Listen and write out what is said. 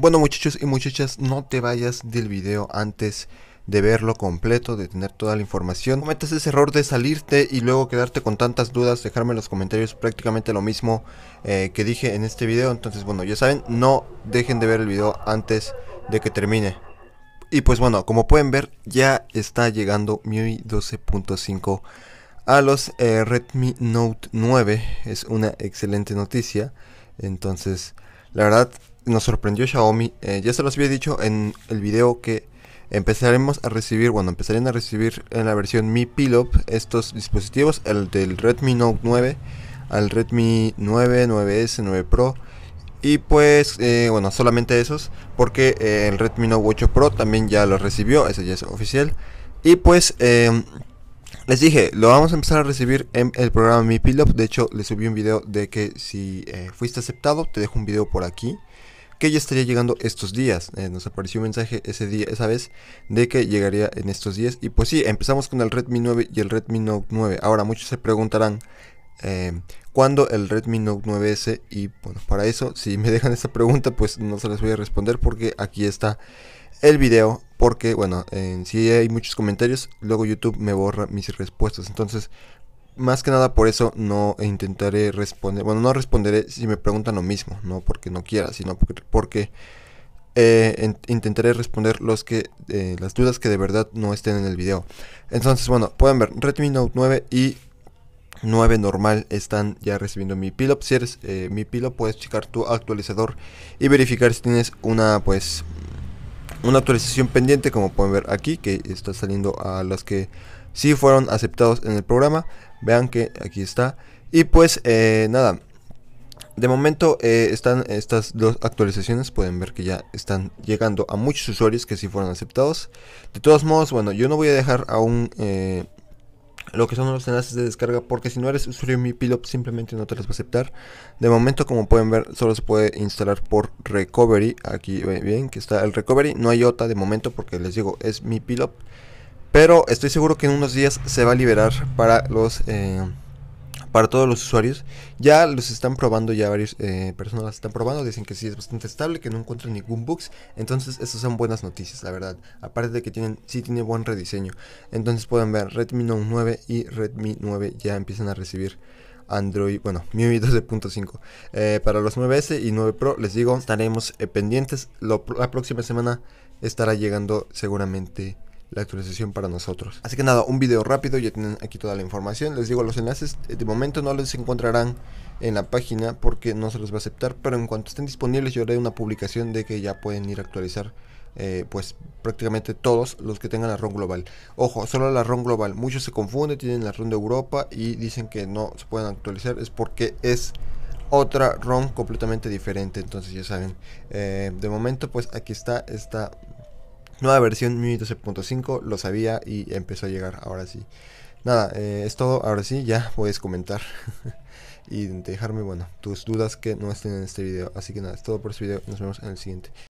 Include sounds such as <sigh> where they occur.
Bueno muchachos y muchachas, no te vayas del video antes de verlo completo, de tener toda la información. cometas ese error de salirte y luego quedarte con tantas dudas, dejarme en los comentarios prácticamente lo mismo eh, que dije en este video. Entonces, bueno, ya saben, no dejen de ver el video antes de que termine. Y pues bueno, como pueden ver, ya está llegando MIUI 12.5 a los eh, Redmi Note 9. Es una excelente noticia. Entonces, la verdad, nos sorprendió Xiaomi. Eh, ya se los había dicho en el video que empezaremos a recibir, bueno, empezarían a recibir en la versión Mi Pilop estos dispositivos, el del Redmi Note 9 al Redmi 9, 9S, 9 Pro. Y pues, eh, bueno, solamente esos, porque eh, el Redmi Note 8 Pro también ya lo recibió, ese ya es oficial. Y pues, em, les dije, lo vamos a empezar a recibir en el programa Mi Pilop. De hecho, les subí un video de que si fuiste aceptado, te dejo un video por aquí que ya estaría llegando estos días. Eh, nos apareció un mensaje ese día, esa vez de que llegaría en estos días. Y pues sí, empezamos con el Redmi 9 y el Redmi Note 9. Ahora muchos se preguntarán eh, cuándo el Redmi Note 9S y bueno, para eso si me <laughs> dejan esa pregunta pues no se les voy a responder porque aquí está el video porque bueno, si hay muchos comentarios, luego YouTube me borra mis respuestas. Entonces, más que nada por eso no intentaré responder. Bueno, no responderé si me preguntan lo mismo, no porque no quiera, sino porque, eh, intentaré responder los que, eh, las dudas que de verdad no estén en el video. Entonces, bueno, pueden ver Redmi Note 9 y 9 normal están ya recibiendo mi pilop. Si eres eh, mi pilo, puedes checar tu actualizador y verificar si tienes una, pues, una actualización pendiente como pueden ver aquí que está saliendo a las que sí fueron aceptados en el programa vean que aquí está y pues eh, nada de momento eh, están estas dos actualizaciones, pueden ver que ya están llegando a muchos usuarios que sí fueron aceptados. De todos modos, bueno, yo no voy a dejar aún lo que son los enlaces de descarga porque si no eres usuario Mi pilot simplemente no te los va a aceptar. De momento como pueden ver solo se puede instalar por Recovery, aquí bien que está el Recovery, no hay OTA de momento porque les digo es Mi pilot pero estoy seguro que en unos días se va a liberar para los... Eh, para todos los usuarios. Ya los están probando, ya varias eh, personas las están probando, dicen que sí es bastante estable, que no encuentran ningún bugs. Entonces, esas son buenas noticias, la verdad. Aparte de que tienen, sí tiene buen rediseño. Entonces pueden ver Redmi Note 9 y Redmi 9 ya empiezan a recibir Android, bueno, <laughs> MIUI 12.5. Eh, para los 9S y 9 Pro, les digo, estaremos eh, pendientes. la próxima semana estará llegando seguramente la actualización para nosotros. Así que nada, un video rápido, ya tienen aquí toda la información. Les digo, los enlaces eh, de momento no los encontrarán en la página porque no se los va a aceptar, pero en cuanto estén disponibles yo haré una publicación de que ya pueden ir a actualizar eh, pues prácticamente todos los que tengan la ROM global. Ojo, solo la ROM global. Muchos se confunden, tienen la ROM de Europa y dicen que no se pueden actualizar. Es porque es otra ROM completamente diferente. Entonces ya saben. Eh, de momento pues aquí está esta Nueva versión 12.5, lo sabía y empezó a llegar, ahora sí. Nada, eh, es todo, ahora sí, ya puedes comentar <laughs> y dejarme, bueno, tus dudas que no estén en este video. Así que nada, es todo por este video, nos vemos en el siguiente.